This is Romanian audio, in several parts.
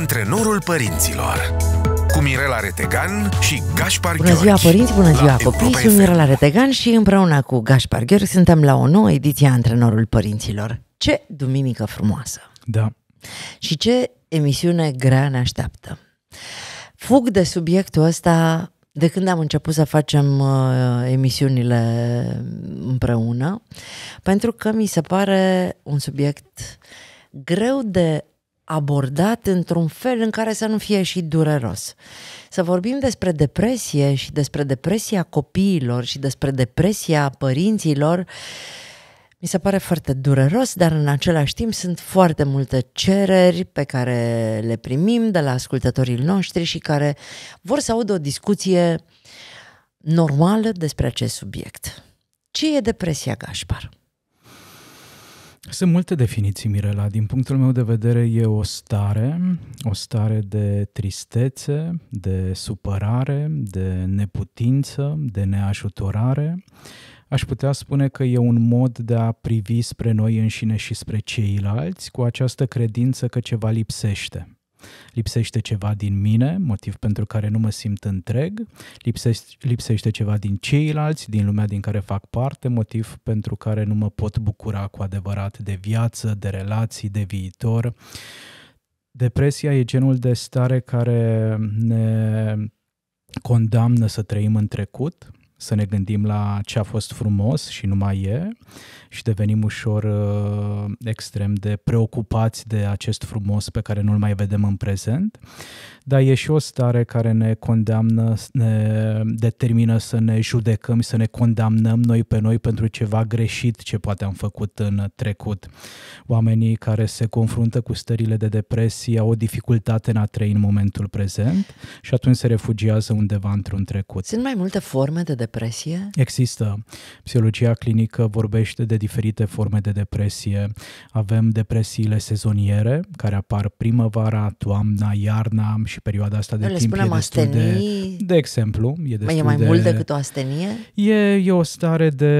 Antrenorul părinților cu Mirela Retegan și Gaspar Bună ziua, Gheorghi. părinți, bună ziua, copii! Sunt Mirela Retegan și împreună cu Gaspar Gheorghi suntem la o nouă ediție a Antrenorul Părinților. Ce duminică frumoasă! Da. Și ce emisiune grea ne așteaptă. Fug de subiectul ăsta de când am început să facem uh, emisiunile împreună, pentru că mi se pare un subiect greu de abordat într-un fel în care să nu fie și dureros. Să vorbim despre depresie și despre depresia copiilor și despre depresia părinților mi se pare foarte dureros, dar în același timp sunt foarte multe cereri pe care le primim de la ascultătorii noștri și care vor să audă o discuție normală despre acest subiect. Ce e depresia, Gașpar? Sunt multe definiții, Mirela. Din punctul meu de vedere e o stare, o stare de tristețe, de supărare, de neputință, de neajutorare. Aș putea spune că e un mod de a privi spre noi înșine și spre ceilalți cu această credință că ceva lipsește. Lipsește ceva din mine, motiv pentru care nu mă simt întreg, lipsește, lipsește ceva din ceilalți, din lumea din care fac parte, motiv pentru care nu mă pot bucura cu adevărat de viață, de relații, de viitor. Depresia e genul de stare care ne condamnă să trăim în trecut, să ne gândim la ce a fost frumos și nu mai e și devenim ușor uh, extrem de preocupați de acest frumos pe care nu-l mai vedem în prezent, dar e și o stare care ne condamnă, ne determină să ne judecăm, să ne condamnăm noi pe noi pentru ceva greșit ce poate am făcut în trecut. Oamenii care se confruntă cu stările de depresie au o dificultate în a trăi în momentul prezent și atunci se refugiază undeva într-un trecut. Sunt mai multe forme de depresie depresie? Există. Psihologia clinică vorbește de diferite forme de depresie. Avem depresiile sezoniere, care apar primăvara, toamna, iarna și perioada asta de Le timp spunem e destul astenii. de... De exemplu, e destul E mai de, mult decât o astenie? E, e o stare de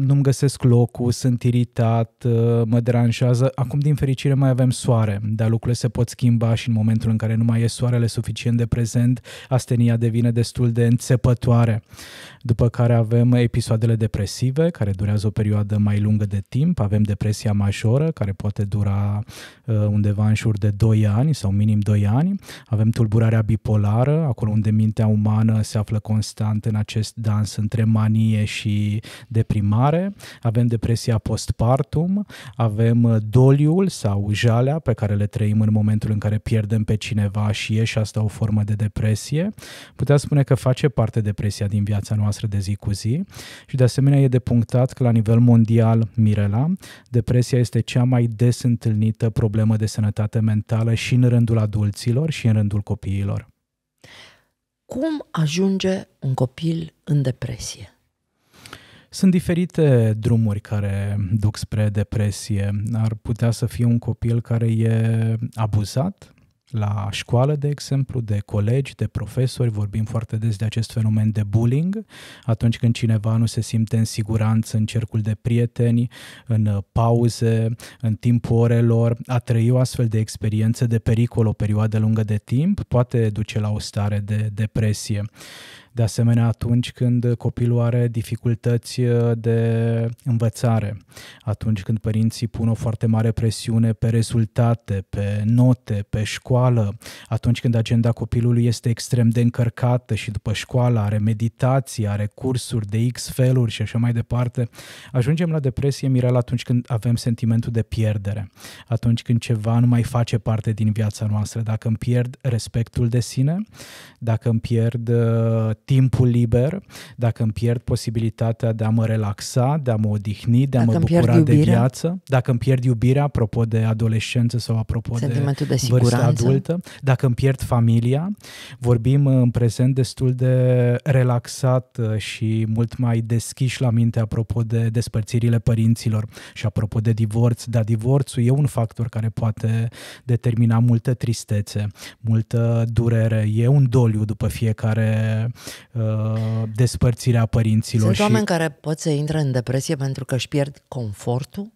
nu-mi găsesc locul, sunt iritat, ă, mă deranjează. Acum, din fericire, mai avem soare, dar lucrurile se pot schimba și în momentul în care nu mai e soarele suficient de prezent, astenia devine destul de înțepătoare după care avem episoadele depresive, care durează o perioadă mai lungă de timp, avem depresia majoră, care poate dura uh, undeva în jur de 2 ani sau minim 2 ani, avem tulburarea bipolară, acolo unde mintea umană se află constant în acest dans între manie și deprimare, avem depresia postpartum, avem uh, doliul sau jalea pe care le trăim în momentul în care pierdem pe cineva și e și asta o formă de depresie. Putea spune că face parte depresia din viața noastră noastră de zi cu zi și de asemenea e de punctat că la nivel mondial, Mirela, depresia este cea mai des întâlnită problemă de sănătate mentală și în rândul adulților și în rândul copiilor. Cum ajunge un copil în depresie? Sunt diferite drumuri care duc spre depresie. Ar putea să fie un copil care e abuzat, la școală, de exemplu, de colegi, de profesori, vorbim foarte des de acest fenomen de bullying, atunci când cineva nu se simte în siguranță în cercul de prieteni, în uh, pauze, în timpul orelor, a trăi o astfel de experiență de pericol o perioadă lungă de timp poate duce la o stare de depresie de asemenea atunci când copilul are dificultăți uh, de învățare, atunci când părinții pun o foarte mare presiune pe rezultate, pe note, pe școală, atunci când agenda copilului este extrem de încărcată și după școală are meditații, are cursuri de X feluri și așa mai departe, ajungem la depresie, Mirel, atunci când avem sentimentul de pierdere, atunci când ceva nu mai face parte din viața noastră, dacă îmi pierd respectul de sine, dacă îmi pierd uh, timpul liber, dacă îmi pierd posibilitatea de a mă relaxa, de a mă odihni, de a dacă mă bucura de viață, dacă îmi pierd iubirea, apropo de adolescență sau apropo Sentimentul de, de vârstă adultă, dacă îmi pierd familia, vorbim în prezent destul de relaxat uh, și mult mai deschiși la minte apropo de despărțirile părinților și apropo de divorț, dar divorțul e un factor care poate determina multă tristețe, multă durere, e un doliu după fiecare Uh, despărțirea părinților. Sunt și... oameni care pot să intre în depresie pentru că își pierd confortul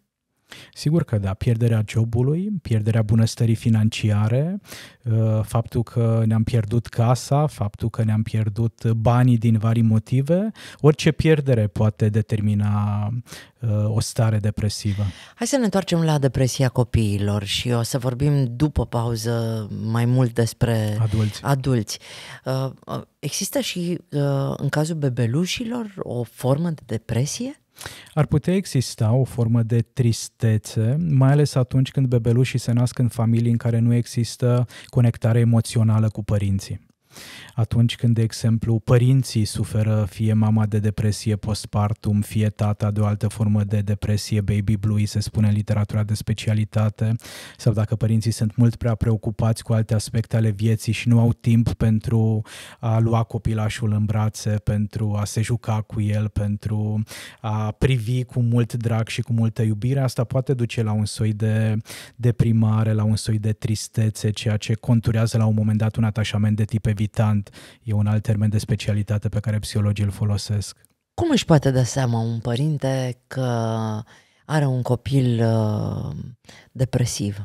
Sigur că da, pierderea jobului, pierderea bunăstării financiare, uh, faptul că ne-am pierdut casa, faptul că ne-am pierdut banii din vari motive, orice pierdere poate determina uh, o stare depresivă. Hai să ne întoarcem la depresia copiilor și o să vorbim după pauză mai mult despre adulți. adulți. Uh, există și în cazul bebelușilor o formă de depresie? Ar putea exista o formă de tristețe, mai ales atunci când bebelușii se nasc în familii în care nu există conectare emoțională cu părinții atunci când, de exemplu, părinții suferă fie mama de depresie postpartum, fie tata de o altă formă de depresie, baby blue, se spune în literatura de specialitate, sau dacă părinții sunt mult prea preocupați cu alte aspecte ale vieții și nu au timp pentru a lua copilașul în brațe, pentru a se juca cu el, pentru a privi cu mult drag și cu multă iubire, asta poate duce la un soi de deprimare, la un soi de tristețe, ceea ce conturează la un moment dat un atașament de tip evit habitant e un alt termen de specialitate pe care psihologii îl folosesc. Cum își poate da seama un părinte că are un copil uh, depresiv?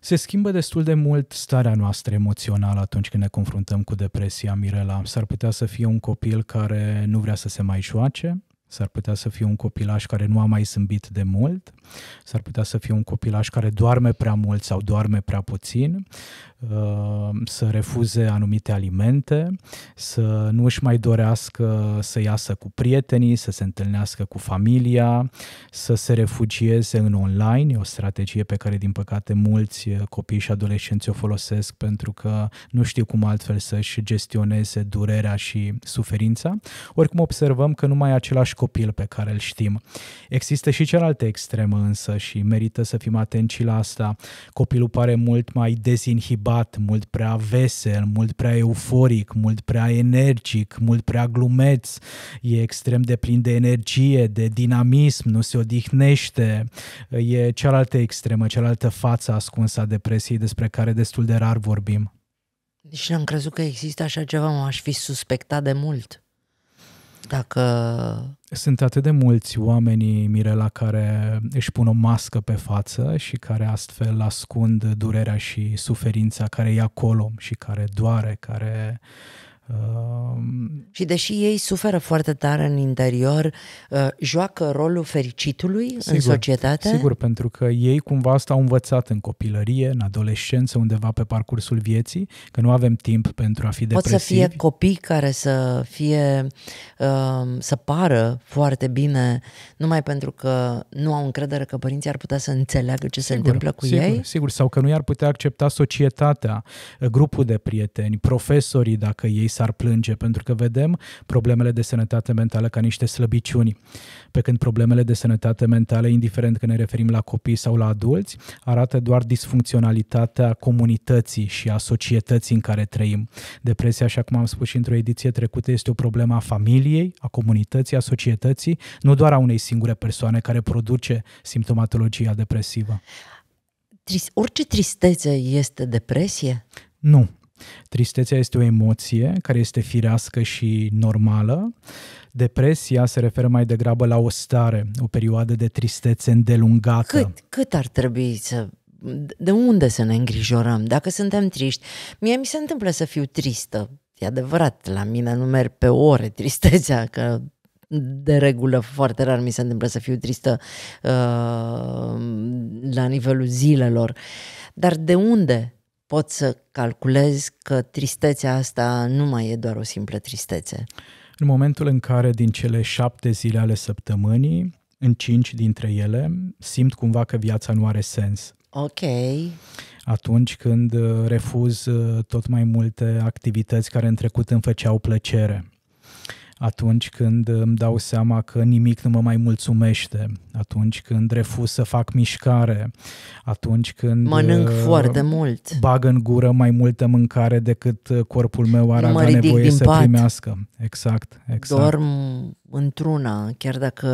Se schimbă destul de mult starea noastră emoțională atunci când ne confruntăm cu depresia, Mirela. S-ar putea să fie un copil care nu vrea să se mai joace, S-ar putea să fie un copilaș care nu a mai zâmbit de mult, s-ar putea să fie un copilaș care doarme prea mult sau doarme prea puțin, Uh, să refuze anumite alimente, să nu își mai dorească să iasă cu prietenii, să se întâlnească cu familia, să se refugieze în online. E o strategie pe care, din păcate, mulți copii și adolescenți o folosesc pentru că nu știu cum altfel să-și gestioneze durerea și suferința. Oricum observăm că nu mai e același copil pe care îl știm. Există și cealaltă extremă însă și merită să fim atenți și la asta. Copilul pare mult mai dezinhibat enervat, mult prea vesel, mult prea euforic, mult prea energic, mult prea glumeț, e extrem de plin de energie, de dinamism, nu se odihnește, e cealaltă extremă, cealaltă față ascunsă a depresiei despre care destul de rar vorbim. Deci n-am crezut că există așa ceva, m-aș fi suspectat de mult. Dacă... Sunt atât de mulți oameni, Mirela, care își pun o mască pe față și care astfel ascund durerea și suferința care e acolo și care doare, care și deși ei suferă foarte tare în interior, uh, joacă rolul fericitului sigur, în societate? Sigur, pentru că ei cumva asta au învățat în copilărie, în adolescență, undeva pe parcursul vieții, că nu avem timp pentru a fi depresivi. Pot să fie copii care să fie, um, să pară foarte bine, numai pentru că nu au încredere că părinții ar putea să înțeleagă ce sigur, se întâmplă cu sigur, ei? Sigur, sau că nu i-ar putea accepta societatea, grupul de prieteni, profesorii, dacă ei s-ar plânge, pentru că vedem problemele de sănătate mentală ca niște slăbiciuni, pe când problemele de sănătate mentală, indiferent că ne referim la copii sau la adulți, arată doar disfuncționalitatea comunității și a societății în care trăim. Depresia, așa cum am spus și într-o ediție trecută, este o problemă a familiei, a comunității, a societății, nu doar a unei singure persoane care produce simptomatologia depresivă. Orice tristețe este depresie? Nu, Tristețea este o emoție care este firească și normală. Depresia se referă mai degrabă la o stare, o perioadă de tristețe îndelungată. Cât, cât ar trebui să de unde să ne îngrijorăm dacă suntem triști? Mie mi se întâmplă să fiu tristă. E adevărat, la mine nu merg pe ore tristețea, că de regulă foarte rar mi se întâmplă să fiu tristă uh, la nivelul zilelor. Dar de unde pot să calculez că tristețea asta nu mai e doar o simplă tristețe. În momentul în care din cele șapte zile ale săptămânii, în cinci dintre ele, simt cumva că viața nu are sens. Ok. Atunci când uh, refuz uh, tot mai multe activități care în trecut îmi făceau plăcere atunci când îmi dau seama că nimic nu mă mai mulțumește, atunci când refuz să fac mișcare, atunci când mănânc uh, foarte mult, bag în gură mai multă mâncare decât uh, corpul meu ar mă avea nevoie să pat. primească. Exact, exact. Dorm într-una, chiar dacă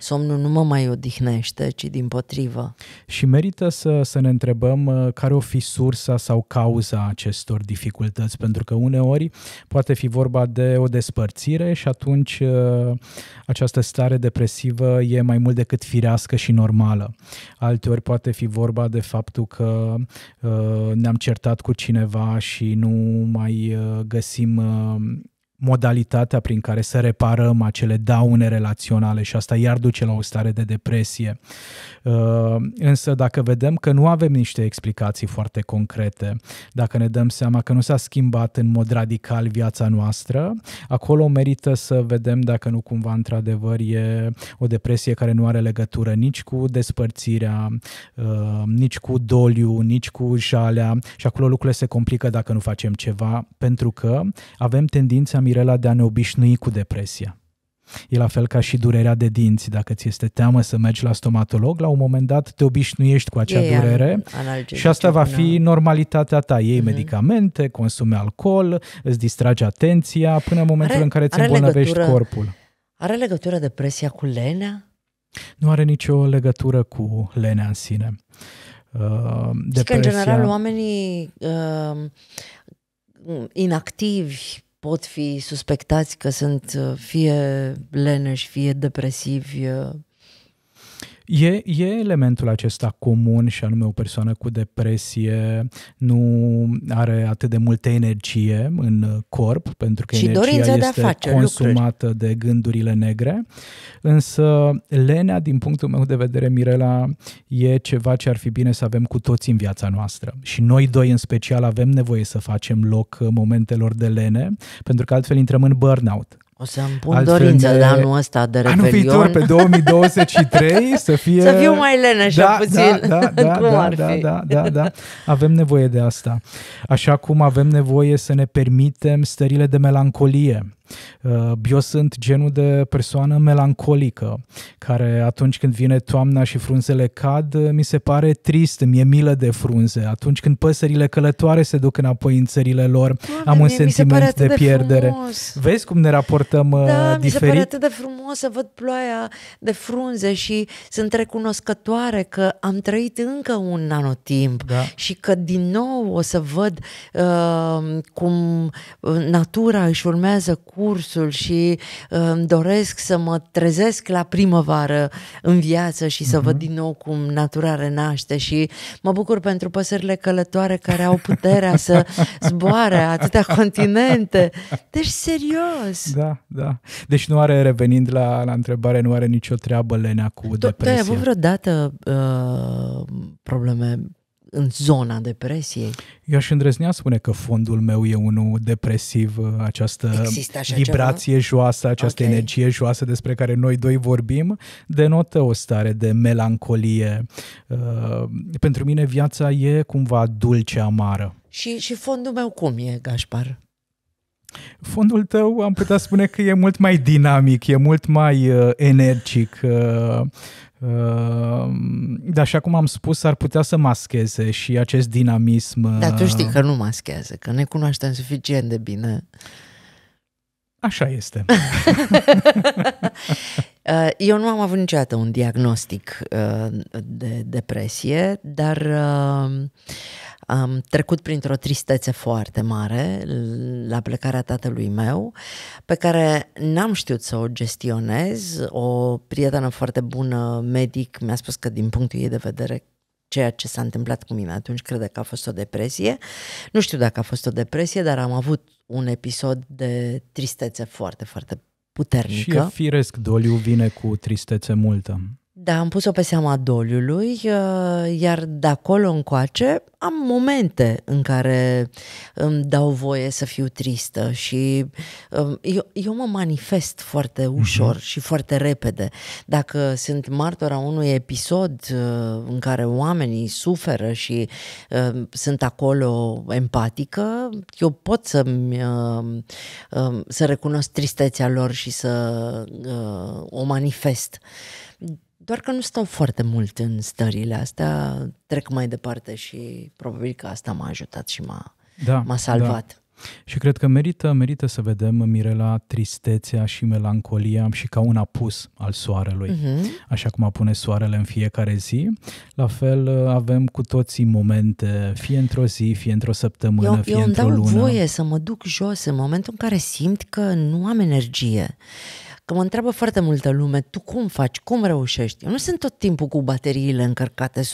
somnul nu mă mai odihnește, ci din potrivă. Și merită să, să ne întrebăm uh, care o fi sursa sau cauza acestor dificultăți, pentru că uneori poate fi vorba de o despărțire și atunci uh, această stare depresivă e mai mult decât firească și normală. Alteori poate fi vorba de faptul că uh, ne-am certat cu cineva și nu mai găsim modalitatea prin care să reparăm acele daune relaționale și asta iar duce la o stare de depresie. Uh, însă dacă vedem că nu avem niște explicații foarte concrete, dacă ne dăm seama că nu s-a schimbat în mod radical viața noastră, acolo merită să vedem dacă nu cumva într-adevăr e o depresie care nu are legătură nici cu despărțirea, uh, nici cu doliu, nici cu jalea și acolo lucrurile se complică dacă nu facem ceva, pentru că avem tendința Mirela, de a ne obișnui cu depresia. E la fel ca și durerea de dinți. Dacă ți este teamă să mergi la stomatolog, la un moment dat te obișnuiești cu acea Ei, durere și asta va fi normalitatea ta. Iei uh-huh. medicamente, consumi alcool, îți distrage atenția până în momentul are, în care îți îmbolnăvești legătură, corpul. Are legătură depresia cu lenea? Nu are nicio legătură cu lenea în sine. Uh, depresia... Că, în general, oamenii uh, inactivi, pot fi suspectați că sunt uh, fie leneși, fie depresivi, uh, E, e elementul acesta comun și anume o persoană cu depresie nu are atât de multă energie în corp pentru că și energia este de face consumată lucruri. de gândurile negre, însă lenea, din punctul meu de vedere, Mirela, e ceva ce ar fi bine să avem cu toți în viața noastră și noi doi în special avem nevoie să facem loc momentelor de lene pentru că altfel intrăm în burnout o să îmi pun Altfel dorința de anul ăsta de Revelion. Anul viitor, pe 2023, să fie... Să fiu mai leneșă da, puțin. Da, da, da, cum da, ar da, fi? da, da, da. Avem nevoie de asta. Așa cum avem nevoie să ne permitem stările de melancolie Uh, eu sunt genul de persoană melancolică, care atunci când vine toamna și frunzele cad, mi se pare trist, mi-e milă de frunze. Atunci când păsările călătoare se duc înapoi în țările lor, Doamne, am un mie, sentiment de, de pierdere. Frumos. Vezi cum ne raportăm da, diferit? Uh, mi se pare atât de frumos să văd ploaia de frunze și sunt recunoscătoare că am trăit încă un nanotimp da. și că din nou o să văd uh, cum uh, natura își urmează cu cursul și îmi doresc să mă trezesc la primăvară în viață și să văd mhm. din nou cum natura renaște și mă bucur pentru păsările călătoare care au puterea să zboare atâtea continente. Deci, serios! Da, da. Deci nu are, revenind la, la întrebare, nu are nicio treabă lenea cu depresia. Tu ai avut vreodată uh, probleme în zona depresiei. Eu aș îndrăznea spune că fondul meu e unul depresiv, uh, această vibrație ceva? joasă, această okay. energie joasă despre care noi doi vorbim, denotă o stare de melancolie. Uh, pentru mine viața e cumva dulce-amară. Și, și fondul meu cum e, Gașpar? Fondul tău am putea spune că e mult mai dinamic, e mult mai uh, energic. Uh, Ehm, dar așa cum am spus, ar putea să mascheze și acest dinamism. Dar tu știi uh, că nu maschează, că ne cunoaștem suficient de bine. Așa este. Uh, eu nu am avut niciodată un diagnostic uh, de depresie, dar am trecut printr-o tristețe foarte mare la plecarea tatălui meu, pe care n-am știut să o gestionez. O prietenă foarte bună, medic, mi-a spus că din punctul ei de vedere ceea ce s-a întâmplat cu mine atunci, crede că a fost o depresie. Nu știu dacă a fost o depresie, dar am avut un episod de tristețe foarte, foarte puternică. Și e firesc, doliu vine cu tristețe multă. Da, am pus-o pe seama doliului, uh, iar de acolo încoace am momente în care îmi dau voie să fiu tristă și um, eu, eu mă manifest foarte mhm. ușor uh-huh. și foarte repede. Dacă sunt martora unui episod uh, în care oamenii suferă și uh, sunt acolo empatică, eu pot să-mi, um, să recunosc tristețea lor și să o manifest doar că nu stau foarte mult în stările astea, trec mai departe și probabil că asta m-a ajutat și m-a, da, m-a salvat. Da. Și cred că merită, merită să vedem, Mirela, tristețea și melancolia și ca un apus al soarelui. Uh-huh. Așa cum apune soarele în fiecare zi, la fel avem cu toții momente, fie într-o zi, fie într-o săptămână, eu, fie eu într-o lună. Eu îmi dau voie să mă duc jos în momentul în care simt că nu am energie. Uh, Că mă întreabă foarte multă lume, tu cum faci, cum reușești? Eu nu sunt tot timpul cu bateriile încărcate 100%.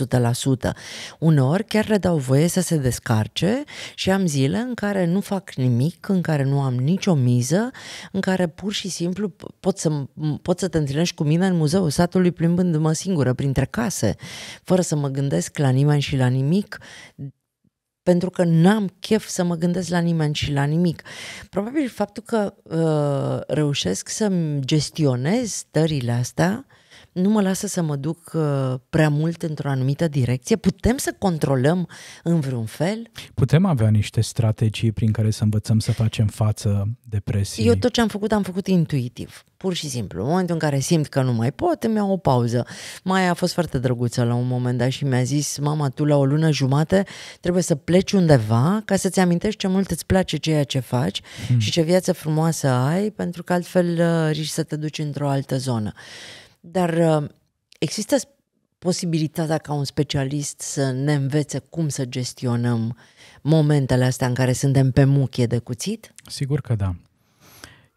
Uneori chiar le dau voie să se descarce și am zile în care nu fac nimic, în care nu am nicio miză, în care pur și simplu pot să, pot să te întâlnești cu mine în muzeul satului plimbându-mă singură printre case, fără să mă gândesc la nimeni și la nimic, pentru că n-am chef să mă gândesc la nimeni și la nimic. Probabil faptul că uh, reușesc să-mi gestionez stările astea uh, nu mă lasă să mă duc uh, prea mult într-o anumită direcție? Putem să controlăm în vreun fel? Putem avea niște strategii prin care să învățăm să facem față depresiei. Eu tot ce am făcut, am făcut intuitiv, pur și simplu. În momentul în care simt că nu mai pot, îmi iau o pauză. Mai a fost foarte drăguță la un moment dat și mi-a zis, mama, tu la o lună jumate trebuie să pleci undeva ca să-ți amintești ce mult îți place ceea ce faci hmm. și ce viață frumoasă ai, pentru că altfel uh, riști să te duci într-o altă zonă. Dar uh, există posibilitatea ca un specialist să ne învețe cum să gestionăm momentele astea în care suntem pe muchie de cuțit? Sigur că da.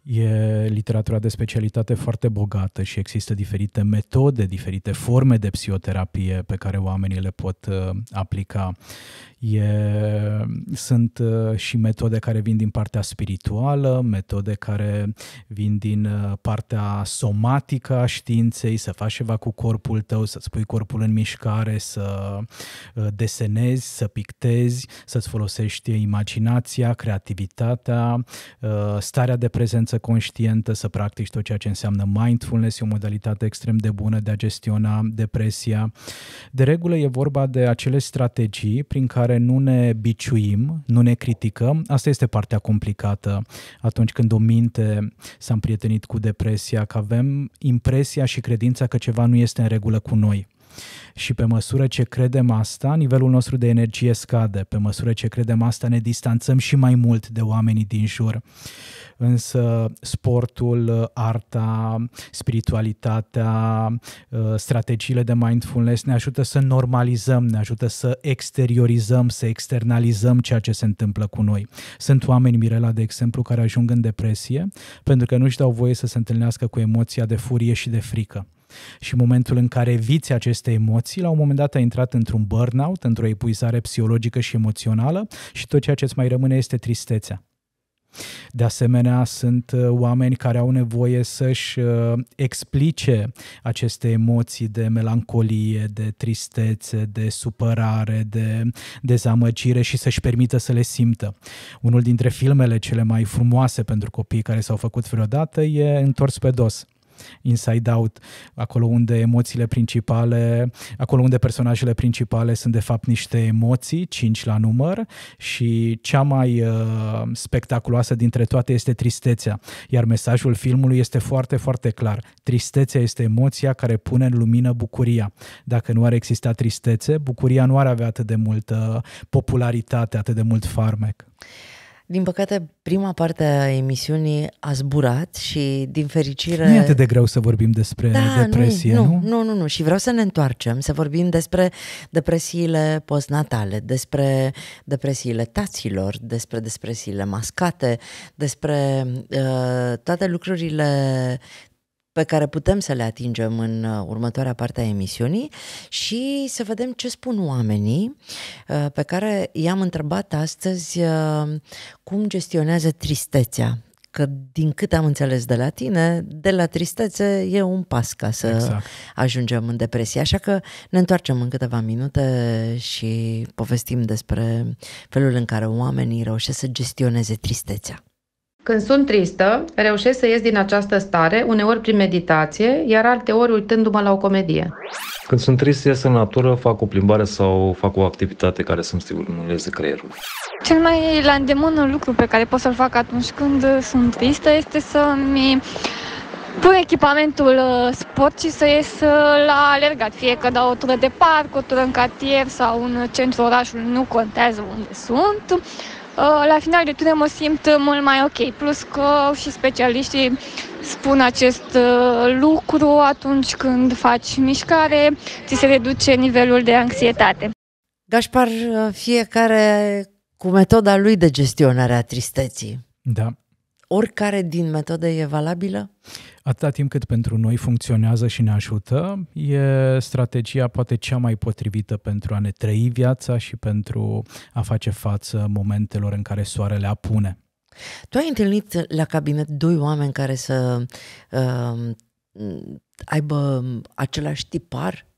E literatura de specialitate foarte bogată și există diferite metode, diferite forme de psihoterapie pe care oamenii le pot uh, aplica. E, sunt uh, și metode care vin din partea spirituală, metode care vin din uh, partea somatică a științei, să faci ceva cu corpul tău, să-ți pui corpul în mișcare, să uh, desenezi, să pictezi, să-ți folosești imaginația, creativitatea, starea de prezență conștientă, să practici tot ceea ce înseamnă mindfulness, e o modalitate extrem de bună de a gestiona depresia. De regulă e vorba de acele strategii prin care care nu ne biciuim, nu ne criticăm, asta este partea complicată atunci când o minte s-a împrietenit cu depresia, că avem impresia și credința că ceva nu este în regulă cu noi. Și pe măsură ce credem asta, nivelul nostru de energie scade. Pe măsură ce credem asta, ne distanțăm și mai mult de oamenii din jur. Însă sportul, arta, spiritualitatea, ă, strategiile de mindfulness ne ajută să normalizăm, ne ajută să exteriorizăm, să externalizăm ceea ce se întâmplă cu noi. Sunt oameni, Mirela, de exemplu, care ajung în depresie pentru că nu-și dau voie să se întâlnească cu emoția de furie și de frică. Și momentul în care viți aceste emoții, la un moment dat a intrat într-un burnout, într-o epuizare psihologică și emoțională și tot ceea ce îți mai rămâne este tristețea. De asemenea, sunt uh, oameni care au nevoie să-și uh, explice aceste emoții de melancolie, de tristețe, de supărare, de dezamăgire și să-și permită să le simtă. Unul dintre filmele cele mai frumoase pentru copii care s-au făcut vreodată e Întors pe dos. Inside Out, acolo unde emoțiile principale, acolo unde personajele principale sunt de fapt niște emoții, cinci la număr, și cea mai uh, spectaculoasă dintre toate este tristețea. Iar mesajul filmului este foarte, foarte clar. Tristețea este emoția care pune în lumină bucuria. Dacă nu ar exista tristețe, bucuria nu ar avea atât de multă popularitate, atât de mult farmec. Din păcate, prima parte a emisiunii a zburat și, din fericire... Nu e atât de greu să vorbim despre da, depresie, nu, nu? Nu, nu, nu. Și vreau să ne întoarcem, să vorbim despre depresiile postnatale, despre depresiile taților, despre depresiile mascate, despre uh, toate lucrurile pe care putem să le atingem în uh, următoarea parte a emisiunii și să vedem ce spun oamenii uh, pe care i-am întrebat astăzi uh, cum gestionează tristețea. Că din cât am înțeles de la tine, de la tristețe e un pas ca să exact. ajungem în depresie. Așa că ne întoarcem în câteva minute și povestim despre felul în care oamenii reușesc să gestioneze tristețea. Când sunt tristă, reușesc să ies din această stare, uneori prin meditație, iar alteori uitându-mă la o comedie. Când sunt trist, ies în natură, fac o plimbare sau fac o activitate care să-mi stimuleze creierul. Cel mai la îndemână lucru pe care pot să-l fac atunci când uh, sunt tristă este să-mi pun echipamentul uh, sport și să ies uh, la alergat, fie că dau o tură de parc, o tură în cartier sau în centrul orașului, nu contează unde sunt Uh, la final de tine mă simt uh, mult mai ok. Plus că și specialiștii spun acest uh, lucru atunci când faci mișcare, ți se reduce nivelul de anxietate. Gașpar, fiecare cu metoda lui de gestionare a tristeții. Da oricare din metode e valabilă? Atâta timp cât pentru noi funcționează și ne ajută, e strategia poate cea mai potrivită pentru a ne trăi viața și pentru a face față momentelor în care soarele apune. Tu ai întâlnit la cabinet doi oameni care să uh, aibă același tipar?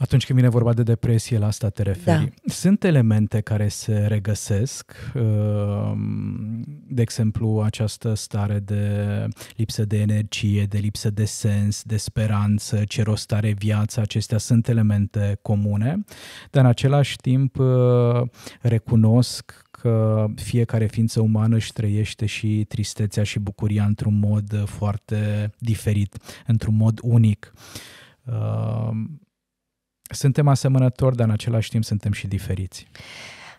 Atunci când vine vorba de depresie, la asta te referi. Da. Sunt elemente care se regăsesc, um, de exemplu, această stare de lipsă de energie, de lipsă de sens, de speranță, ce rost are viața, acestea sunt elemente comune, dar în același timp uh, recunosc că fiecare ființă umană își trăiește și tristețea și bucuria într-un mod uh, foarte diferit, într-un mod unic. Uh, suntem asemănători, dar în același timp suntem și diferiți.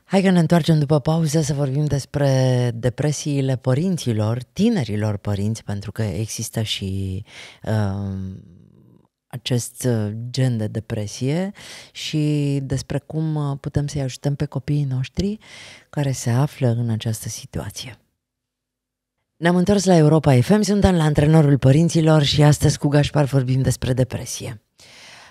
Hai că ne întoarcem după pauză să vorbim despre depresiile părinților, tinerilor părinți, pentru că există și um, uh, acest gen de depresie și despre cum uh, putem să-i ajutăm pe copiii noștri care se află în această situație. Ne-am întors la Europa FM, suntem la antrenorul părinților și astăzi cu Gașpar vorbim despre depresie.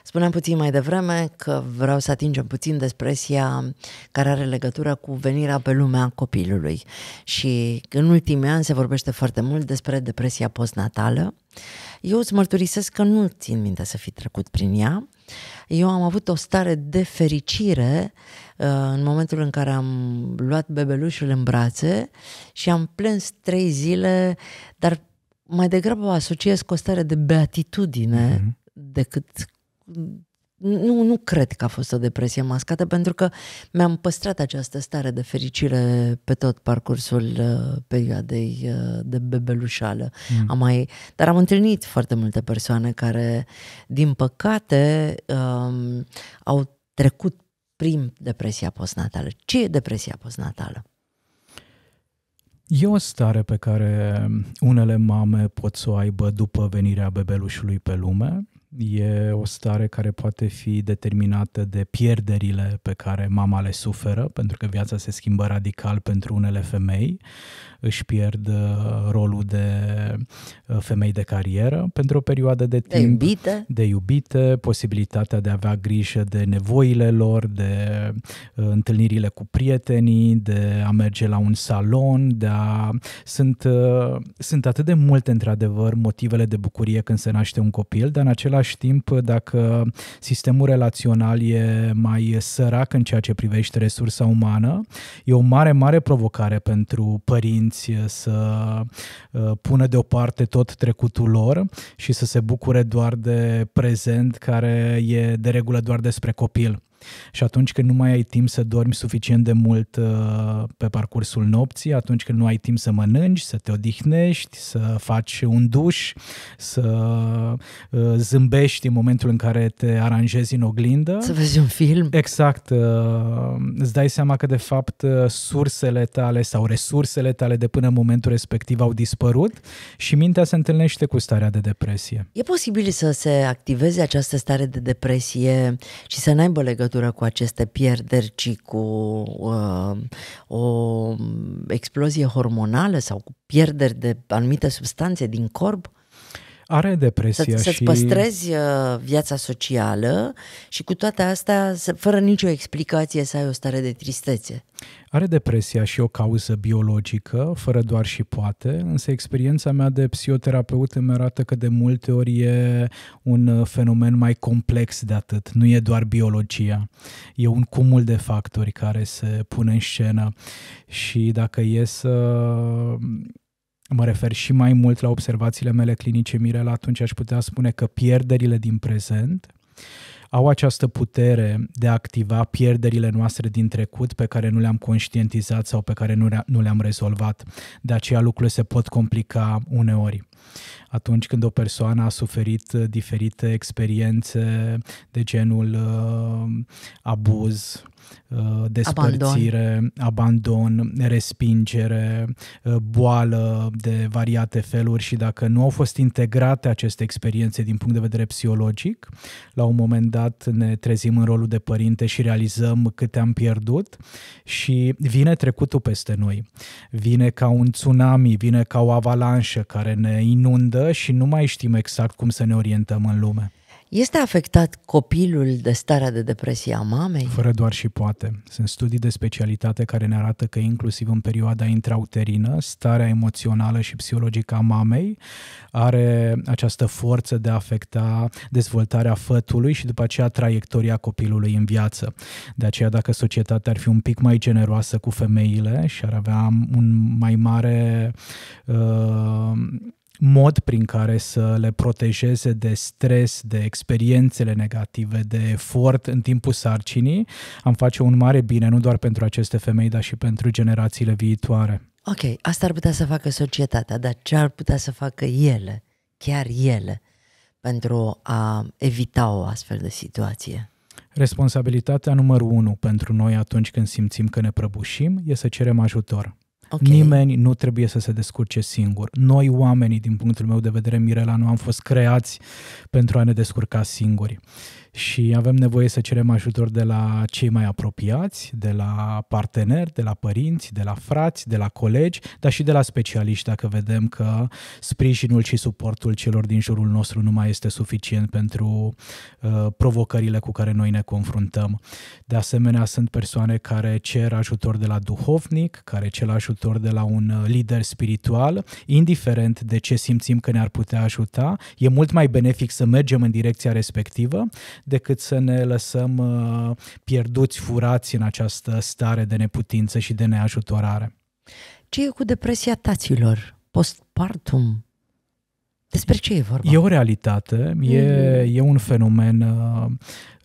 Spuneam puțin mai devreme că vreau să atingem puțin depresia care are legătură cu venirea pe lumea copilului. Și în ultimii ani se vorbește foarte mult despre depresia postnatală. Eu îți mărturisesc că nu țin minte să fi trecut prin ea. Eu am avut o stare de fericire uh, în momentul în care am luat bebelușul în brațe și am plâns trei zile, dar mai degrabă o asociez cu o stare de beatitudine mm-hmm. decât nu, nu cred că a fost o depresie mascată, pentru că mi-am păstrat această stare de fericire pe tot parcursul uh, perioadei uh, de bebelușală. Mm. Am mai, dar am întâlnit foarte multe persoane care, din păcate, um, au trecut prin depresia postnatală. Ce e depresia postnatală? E o stare pe care um, unele mame pot să o aibă după venirea bebelușului pe lume e o stare care poate fi determinată de pierderile pe care mama le suferă, pentru că viața se schimbă radical pentru unele femei, își pierd uh, rolul de uh, femei de carieră pentru o perioadă de timp, de iubite, de iubite posibilitatea de a avea grijă de nevoile lor, de uh, întâlnirile cu prietenii, de a merge la un salon, de a... Sunt, sunt atât de multe, într-adevăr, motivele de bucurie când se naște un copil, dar în același același timp, dacă sistemul relațional e mai sărac în ceea ce privește resursa umană, e o mare, mare provocare pentru părinți să uh, pună deoparte tot trecutul lor și să se bucure doar de prezent care e de regulă doar despre copil. Și atunci când nu mai ai timp să dormi suficient de mult uh, pe parcursul nopții, atunci când nu ai timp să mănânci, să te odihnești, să faci un duș, să uh, zâmbești în momentul în care te aranjezi în oglindă. Să vezi un film. Exact. Uh, îți dai seama că de fapt sursele tale sau resursele tale de până în momentul respectiv au dispărut și mintea se întâlnește cu starea de depresie. E posibil să se activeze această stare de depresie și să n-aibă legătură legătură cu aceste pierderi, ci cu uh, o explozie hormonală sau cu pierderi de anumite substanțe din corp? Are depresia să, și... păstrezi uh, viața socială și cu toate astea, să, fără nicio explicație, să ai o stare de tristețe. Are depresia și o cauză biologică, fără doar și poate, însă experiența mea de psihoterapeut îmi arată că de multe ori e un uh, fenomen mai complex de atât, nu e doar biologia. E un cumul de factori care se pune în scenă și dacă e să mă refer și mai mult la observațiile mele clinice, Mirela, atunci aș putea spune că pierderile din prezent au această putere de a activa pierderile noastre din trecut pe care nu le-am conștientizat sau pe care nu le-am rezolvat. De aceea lucrurile se pot complica uneori atunci când o persoană a suferit uh, diferite experiențe de genul uh, abuz, Uh, despărțire, abandon, abandon respingere, uh, boală de variate feluri și dacă nu au fost integrate aceste experiențe din punct de vedere psihologic, la un moment dat ne trezim în rolul de părinte și realizăm câte am pierdut și vine trecutul peste noi. Vine ca un tsunami, vine ca o avalanșă care ne inundă și nu mai știm exact cum să ne orientăm în lume. Este afectat copilul de starea de depresie a mamei? Fără doar și poate. Sunt studii de specialitate care ne arată că inclusiv în perioada intrauterină, starea emoțională și psihologică a mamei are această forță de a afecta dezvoltarea fătului și după aceea traiectoria copilului în viață. De aceea dacă societatea ar fi un pic mai generoasă cu femeile și ar avea un mai mare uh, mod prin care să le protejeze de stres, de experiențele negative, de efort în timpul sarcinii, am face un mare bine nu doar pentru aceste femei, dar și pentru generațiile viitoare. Ok, asta ar putea să facă societatea, dar ce ar putea să facă ele, chiar ele, pentru a evita o astfel de situație? Responsabilitatea numărul unu pentru noi atunci când simțim că ne prăbușim e să cerem ajutor. Okay. Nimeni nu trebuie să se descurce singur. Noi, oamenii, din punctul meu de vedere, Mirela, nu am fost creați pentru a ne descurca singuri și avem nevoie să cerem ajutor de la cei mai apropiați, de la parteneri, de la părinți, de la frați, de la colegi, dar și de la specialiști dacă vedem că sprijinul și suportul celor din jurul nostru nu mai este suficient pentru uh, provocările cu care noi ne confruntăm. De asemenea, sunt persoane care cer ajutor de la duhovnic, care cer ajutor de la un uh, lider spiritual, indiferent de ce simțim că ne-ar putea ajuta, e mult mai benefic să mergem în direcția respectivă decât să ne lăsăm uh, pierduți, furați în această stare de neputință și de neajutorare. Ce e cu depresia taților? Postpartum? Despre ce e vorba? E o realitate, e, mm. e un fenomen uh,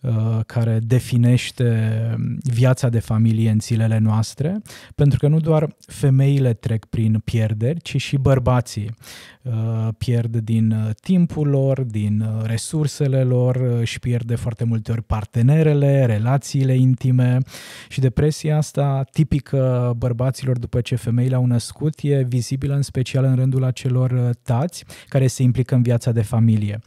uh, care definește viața de familie în zilele noastre, pentru că nu doar femeile trec prin pierderi, ci și bărbații. Uh, pierd din uh, timpul lor, din uh, resursele lor și pierd de foarte multe ori partenerele, relațiile intime și depresia asta tipică bărbaților după ce femeile au născut e vizibilă în special în rândul acelor tați care se implică în viața de familie,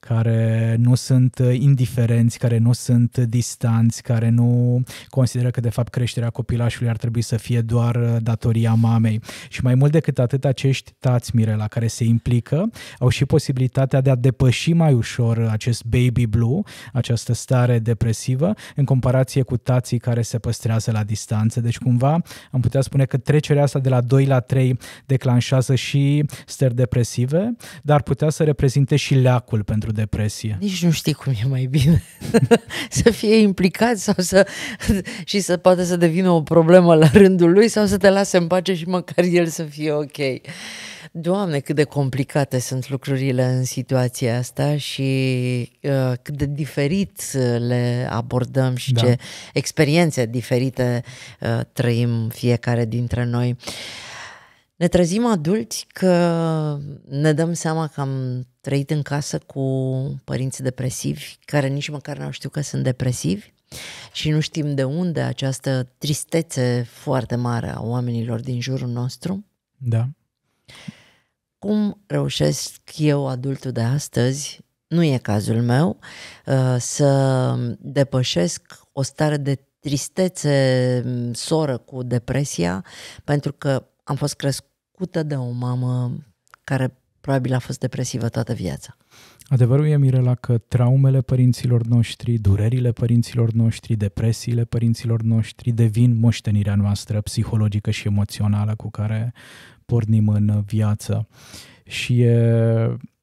care nu sunt indiferenți, care nu sunt distanți, care nu consideră că de fapt creșterea copilașului ar trebui să fie doar datoria mamei și mai mult decât atât acești tați, Mirela, care se se implică, au și posibilitatea de a depăși mai ușor acest baby blue, această stare depresivă, în comparație cu tații care se păstrează la distanță. Deci cumva am putea spune că trecerea asta de la 2 la 3 declanșează și stări depresive, dar putea să reprezinte și leacul pentru depresie. Nici nu știi cum e mai bine să fie implicat sau să, și să poate să devină o problemă la rândul lui sau să te lase în pace și măcar el să fie ok. Doamne, cât de complicate sunt lucrurile în situația asta și uh, cât de diferit le abordăm și da. ce experiențe diferite uh, trăim fiecare dintre noi. Ne trezim adulți că ne dăm seama că am trăit în casă cu părinți depresivi, care nici măcar nu știu că sunt depresivi și nu știm de unde această tristețe foarte mare a oamenilor din jurul nostru. Da cum reușesc eu, adultul de astăzi, nu e cazul meu, uh, să depășesc o stare de tristețe soră cu depresia, pentru că am fost crescută de o mamă care probabil a fost depresivă toată viața. Adevărul e, Mirela, că traumele părinților noștri, durerile părinților noștri, depresiile părinților noștri devin moștenirea noastră psihologică și emoțională cu care pornim în viață și e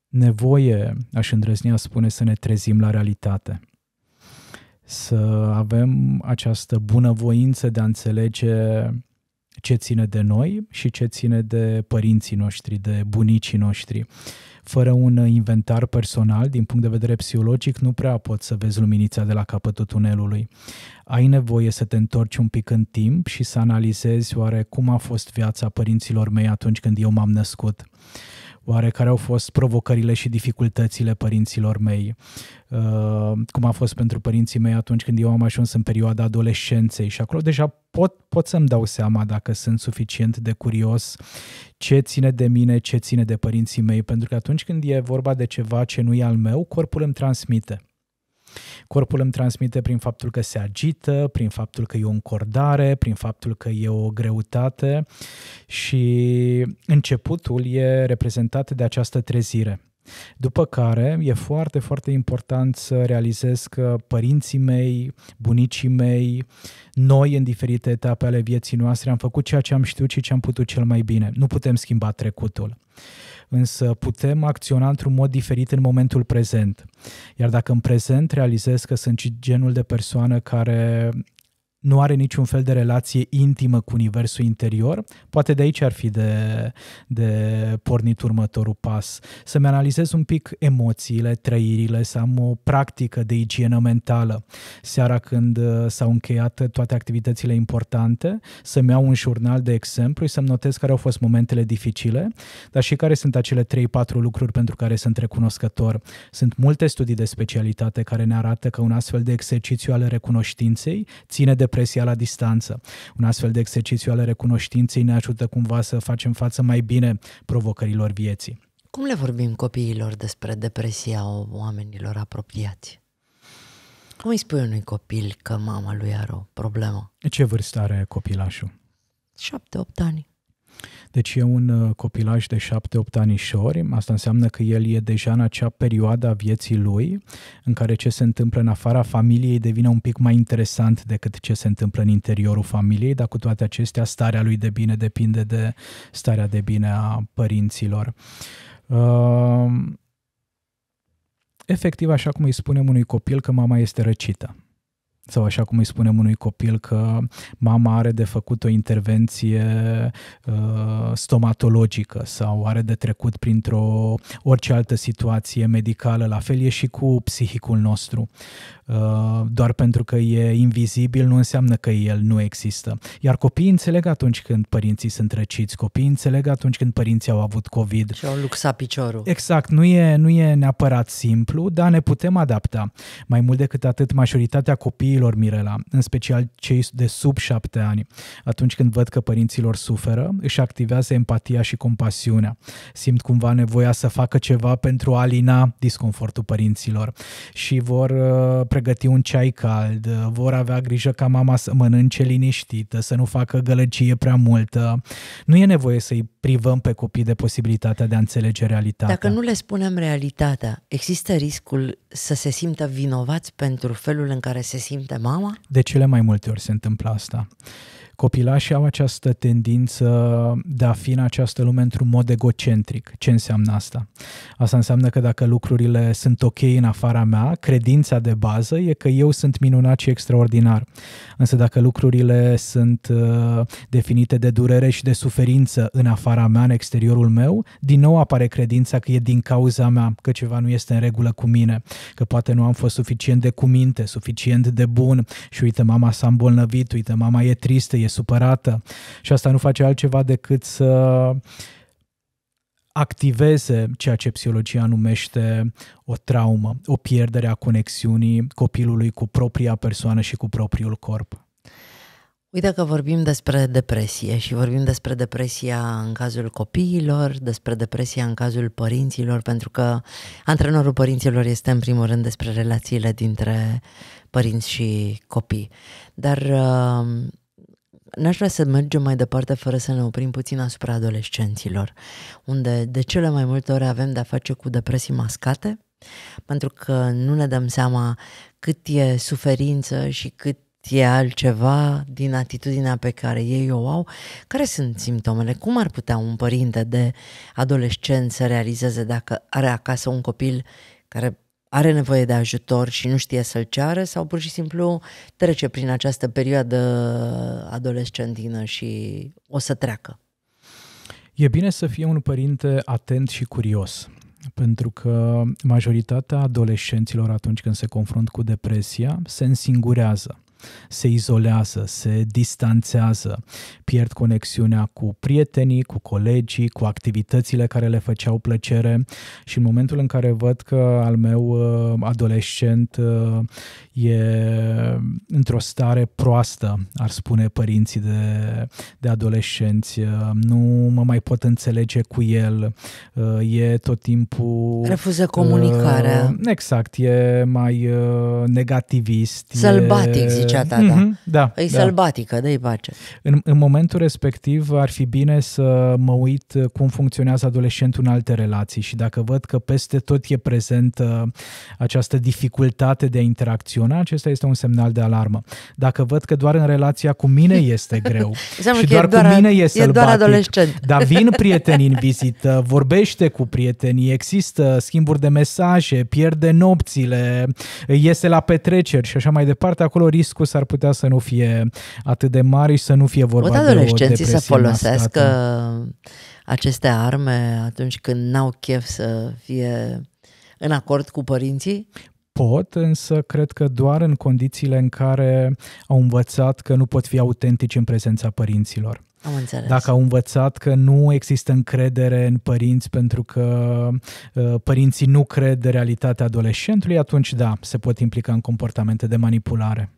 nevoie, aș îndrăznea spune, să ne trezim la realitate. Să avem această bunăvoință de a înțelege ce ține de noi și ce ține de părinții noștri, de bunicii noștri. Fără un inventar personal, din punct de vedere psihologic, nu prea poți să vezi luminița de la capătul tunelului. Ai nevoie să te întorci un pic în timp și să analizezi oare cum a fost viața părinților mei atunci când eu m-am născut oare care au fost provocările și dificultățile părinților mei, uh, cum a fost pentru părinții mei atunci când eu am ajuns în perioada adolescenței și acolo deja pot, pot să-mi dau seama dacă sunt suficient de curios ce ține de mine, ce ține de părinții mei, pentru că atunci când e vorba de ceva ce nu e al meu, corpul îmi transmite. Corpul îmi transmite prin faptul că se agită, prin faptul că e o încordare, prin faptul că e o greutate și începutul e reprezentat de această trezire. După care e foarte, foarte important să realizez că părinții mei, bunicii mei, noi în diferite etape ale vieții noastre am făcut ceea ce am știut și ce am putut cel mai bine. Nu putem schimba trecutul însă putem acționa într-un mod diferit în momentul prezent. Iar dacă în prezent realizez că sunt genul de persoană care nu are niciun fel de relație intimă cu universul interior, poate de aici ar fi de, de pornit următorul pas. Să-mi analizez un pic emoțiile, trăirile, să am o practică de igienă mentală. Seara când uh, s-au încheiat toate activitățile importante, să-mi iau un jurnal de exemplu și să-mi notez care au fost momentele dificile, dar și care sunt acele 3-4 lucruri pentru care sunt recunoscător. Sunt multe studii de specialitate care ne arată că un astfel de exercițiu al recunoștinței ține de depresia la distanță. Un astfel de exercițiu ale recunoștinței ne ajută cumva să facem față mai bine provocărilor vieții. Cum le vorbim copiilor despre depresia oamenilor apropiați? Cum îi spui unui copil că mama lui are o problemă? Ce vârstă are copilașul? 7-8 ani. Deci e un uh, copilaj de 7-8 anișori, asta înseamnă că el e deja în acea perioadă a vieții lui, în care ce se întâmplă în afara familiei devine un pic mai interesant decât ce se întâmplă în interiorul familiei, dar cu toate acestea starea lui de bine depinde de starea de bine a părinților. Uh, efectiv, așa cum îi spunem unui copil că mama este răcită sau așa cum îi spunem unui copil că mama are de făcut o intervenție uh, stomatologică sau are de trecut printr-o orice altă situație medicală, la fel e și cu psihicul nostru. Uh, doar pentru că e invizibil nu înseamnă că el nu există. Iar copiii înțeleg atunci când părinții sunt răciți, copiii înțeleg atunci când părinții au avut COVID. Și au luxat piciorul. Exact, nu e, nu e neapărat simplu, dar ne putem adapta. Mai mult decât atât, majoritatea copiilor copiilor Mirela, în special cei de sub șapte ani. Atunci când văd că părinților suferă, își activează empatia și compasiunea. Simt cumva nevoia să facă ceva pentru a alina disconfortul părinților și vor uh, pregăti un ceai cald, vor avea grijă ca mama să mănânce liniștită, să nu facă gălăgie prea multă. Nu e nevoie să-i privăm pe copii de posibilitatea de a înțelege realitatea. Dacă nu le spunem realitatea, există riscul să se simtă vinovați pentru felul în care se simte mama? De cele mai multe ori se întâmplă asta. Uh, Copilașii au această tendință de a fi în această lume într-un mod egocentric. Ce înseamnă asta? Asta înseamnă că dacă lucrurile sunt ok în afara mea, credința de bază e că eu sunt minunat și extraordinar. Însă dacă lucrurile sunt uh, definite de durere și de suferință în afara mea, în exteriorul meu, din nou apare credința că e din cauza mea, că ceva nu este în regulă cu mine, că poate nu am fost suficient de cuminte, suficient de bun și uite, mama s-a îmbolnăvit, uite, mama e tristă, e e supărată și asta nu face altceva decât să activeze ceea ce psihologia numește o traumă, o pierdere a conexiunii copilului cu propria persoană și cu propriul corp. Uite că vorbim despre depresie și vorbim despre depresia în cazul copiilor, despre depresia în cazul părinților, pentru că antrenorul părinților este în primul rând despre relațiile dintre părinți și copii. Dar uh, N-aș vrea să mergem mai departe fără să ne oprim puțin asupra adolescenților, unde de cele mai multe ori avem de-a face cu depresii mascate, pentru că nu ne dăm seama cât e suferință și cât e altceva din atitudinea pe care ei o au. Care sunt simptomele? Cum ar putea un părinte de adolescent să realizeze dacă are acasă un copil care are nevoie de ajutor și nu știe să-l ceară sau pur și simplu trece prin această perioadă adolescentină și o să treacă? E bine să fie un părinte atent și curios, pentru că majoritatea adolescenților atunci când se confrunt cu depresia se însingurează se izolează, se distanțează, pierd conexiunea cu prietenii, cu colegii, cu activitățile care le făceau plăcere și în momentul în care văd că al meu uh, adolescent uh, e într-o stare proastă, ar spune părinții de, de adolescenți, uh, nu mă mai pot înțelege cu el, e tot timpul... Refuză comunicarea. Exact, e mai negativist. Sălbatic, e, Dulceata, mm-hmm, da. Mhm, da. E da. sălbatică, dă-i pace. În, în momentul respectiv ar fi bine să mă uit uh, cum funcționează adolescentul în alte relații și dacă văd că peste tot e prezentă uh, această dificultate de a interacționa, acesta este un semnal de alarmă. Dacă văd că doar în relația cu mine este greu și doar, doar cu mine e sălbatic, doar adolescent. dar vin prietenii în vizită, vorbește cu prietenii, există schimburi de mesaje, pierde nopțile, iese la petreceri și așa mai departe, acolo riscul riscul s-ar putea să nu fie atât de mari și să nu fie vorba de o adolescenții să folosească aceste arme atunci când n-au chef să fie în acord cu părinții? pot, însă cred că doar în condițiile în care au învățat că nu pot fi autentici în prezența părinților. Am înțeles. Dacă au învățat că nu există încredere în părinți pentru că ă, părinții nu cred de realitatea adolescentului, atunci da, se pot implica în comportamente de manipulare.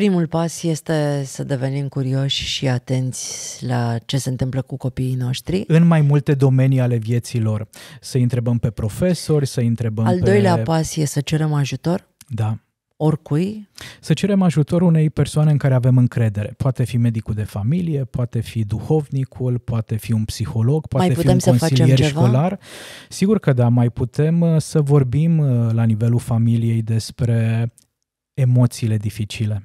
Primul pas este să devenim curioși și atenți la ce se întâmplă cu copiii noștri. În mai multe domenii ale vieților. Să întrebăm pe profesori, să întrebăm Al doilea pe... pas e să cerem ajutor. Da. Oricui? Să cerem ajutor unei persoane în care avem încredere. Poate fi medicul de familie, poate fi duhovnicul, poate fi un psiholog, poate mai putem fi un consilier școlar. Sigur că da, mai putem uh, să vorbim uh, la nivelul familiei despre emoțiile dificile.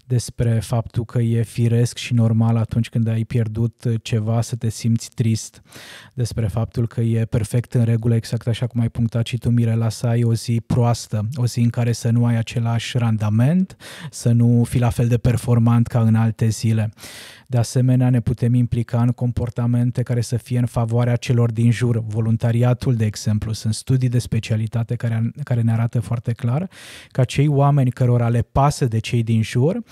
despre faptul că e firesc și normal atunci când ai pierdut uh, ceva să te simți trist, despre faptul că e perfect în regulă, exact așa cum ai punctat și tu, Mirela, să ai o zi proastă, o zi în care să nu ai același randament, să nu fii la fel de performant ca în alte zile. De asemenea, ne putem implica în comportamente care să fie în favoarea celor din jur. Voluntariatul, de exemplu, sunt studii de specialitate care, care ne arată foarte clar că cei oameni cărora le pasă de cei din jur,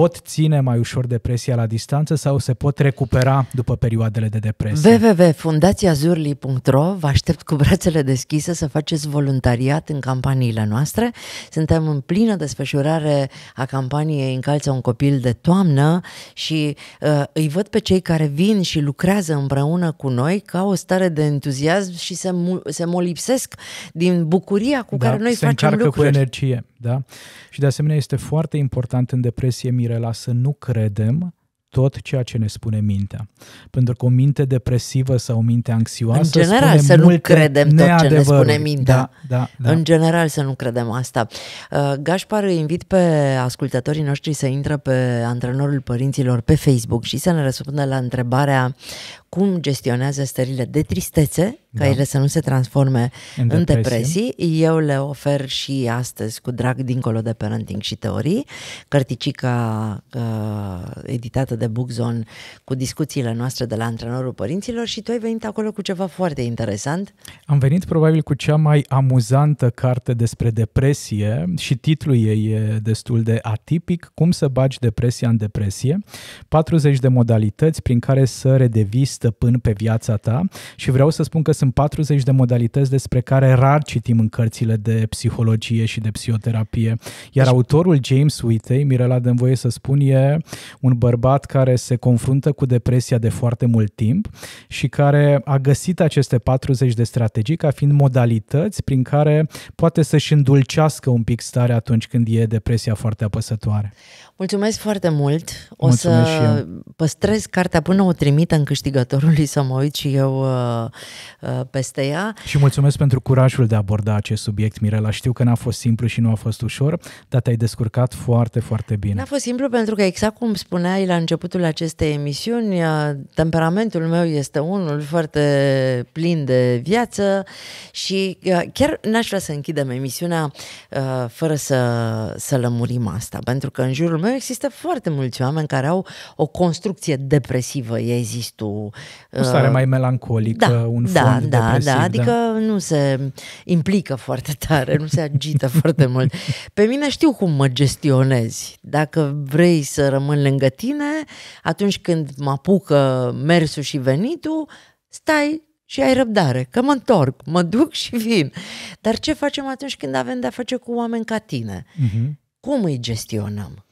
pot ține mai ușor depresia la distanță sau se pot recupera după perioadele de depresie? www.fundațiazurli.ro Vă aștept cu brațele deschise să faceți voluntariat în campaniile noastre. Suntem în plină desfășurare a campaniei Încalță un copil de toamnă și uh, îi văd pe cei care vin și lucrează împreună cu noi ca o stare de entuziasm și se, mu- se molipsesc din bucuria cu da, care noi se facem lucruri. cu energie, da? Și de asemenea este foarte important în depresie pornire la să nu credem tot ceea ce ne spune mintea. Pentru că o minte depresivă sau o minte anxioasă. În general, spune să nu credem tot ce ne spune mintea. Da, da, da. În general, să nu credem asta. Uh, Gașpar, îi invit pe ascultătorii noștri să intre pe antrenorul părinților pe Facebook și să ne răspundă la întrebarea cum gestionează stările de tristețe, ca da. ele să nu se transforme în, în depresii. Eu le ofer și astăzi cu drag dincolo de parenting și teorii, cărticica uh, editată de Bookzon cu discuțiile noastre de la antrenorul părinților și tu ai venit acolo cu ceva foarte interesant. Am venit probabil cu cea mai amuzantă carte despre depresie și titlul ei e destul de atipic, Cum să bagi depresia în depresie, 40 de modalități prin care să redevii stăpân pe viața ta și vreau să spun că sunt 40 de modalități despre care rar citim în cărțile de psihologie și de psihoterapie. Iar deci... autorul James Whitey, Mirela, dă voie să spun, e un bărbat care se confruntă cu depresia de foarte mult timp și care a găsit aceste 40 de strategii ca fiind modalități prin care poate să-și îndulcească un pic starea atunci când e depresia foarte apăsătoare. Mulțumesc foarte mult. O să păstrez cartea până o trimit în câștigătorului să mă uit și eu uh, uh, peste ea. Și mulțumesc pentru curajul de a aborda acest subiect, Mirela. Știu că n-a fost simplu și nu a fost ușor, dar te-ai descurcat foarte, foarte bine. N-a fost simplu pentru că, exact cum spuneai la începutul acestei emisiuni, uh, temperamentul meu este unul foarte plin de viață și uh, chiar n-aș vrea să închidem emisiunea uh, fără să, să lămurim asta, pentru că în jurul meu meu există foarte mulți oameni care au o construcție depresivă, i-ai zis tu. O stare uh, mai melancolică, da, un da, fond da, da, Da, adică da. nu se implică foarte tare, nu se agită foarte mult. Pe mine știu cum mă gestionezi. Dacă vrei să rămân lângă tine, atunci când mă apucă mersul și venitul, stai și ai răbdare, că mă întorc, mă duc și vin. Dar ce facem atunci când avem de-a face cu oameni ca tine? Uh-huh. Cum îi gestionăm?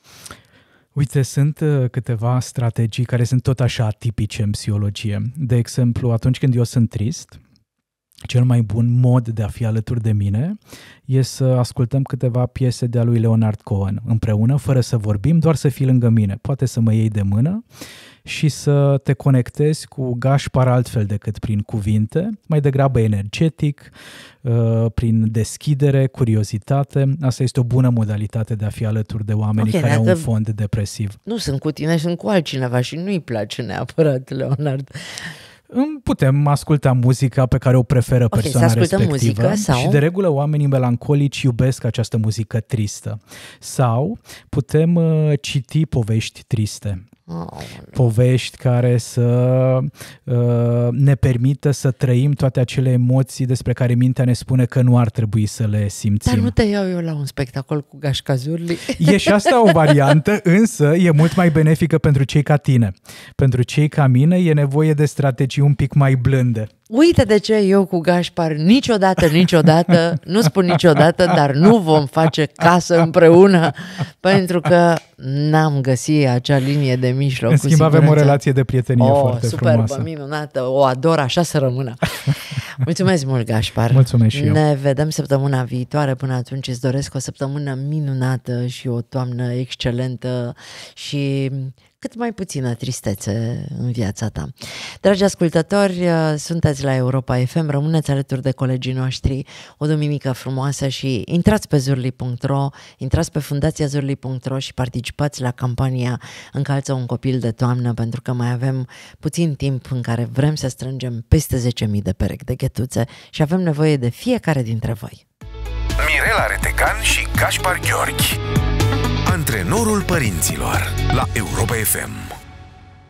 Uite, sunt uh, câteva strategii care sunt tot așa atipice în psihologie. De exemplu, atunci când eu sunt trist, cel mai bun mod de a fi alături de mine e să ascultăm câteva piese de-a lui Leonard Cohen împreună, fără să vorbim, doar să fii lângă mine. Poate să mă iei de mână și să te conectezi cu Gașpar altfel decât prin cuvinte, mai degrabă energetic, uh, prin deschidere, curiozitate. Asta este o bună modalitate de a fi alături de oamenii okay, care au un fond depresiv. Nu sunt cu tine, sunt cu altcineva și nu-i place neapărat Leonard putem asculta muzica pe care o preferă okay, persoana respectivă muzică, sau... și de regulă oamenii melancolici iubesc această muzică tristă. Sau putem uh, citi povești triste. Oh, povești care să uh, ne permită să trăim toate acele emoții despre care mintea ne spune că nu ar trebui să le simțim. Dar nu te iau eu la un spectacol cu gașcazurli? E și asta o variantă, însă e mult mai benefică pentru cei ca tine. Pentru cei ca mine e nevoie de strategii un pic mai blânde. Uite de ce eu cu Gașpar niciodată, niciodată, nu spun niciodată, dar nu vom face casă împreună, pentru că n-am găsit acea linie de mijloc. În schimb avem o relație de prietenie oh, foarte superbă, frumoasă. minunată, o ador, așa să rămână. Mulțumesc mult, Gașpar. Mulțumesc și eu. Ne vedem săptămâna viitoare. Până atunci îți doresc o săptămână minunată și o toamnă excelentă și cât mai puțină tristețe în viața ta. Dragi ascultători, uh, sunteți la Europa FM, rămâneți alături de colegii noștri o duminică frumoasă și intrați pe zurli.ro, intrați pe fundația zurli.ro și participați la campania Încalță un copil de toamnă pentru că mai avem puțin timp în care vrem să strângem peste 10.000 de perechi de ghetuțe și avem nevoie de fiecare dintre voi. Mirela Retecan și Gaspar Gheorghi Antrenorul părinților la Europa FM.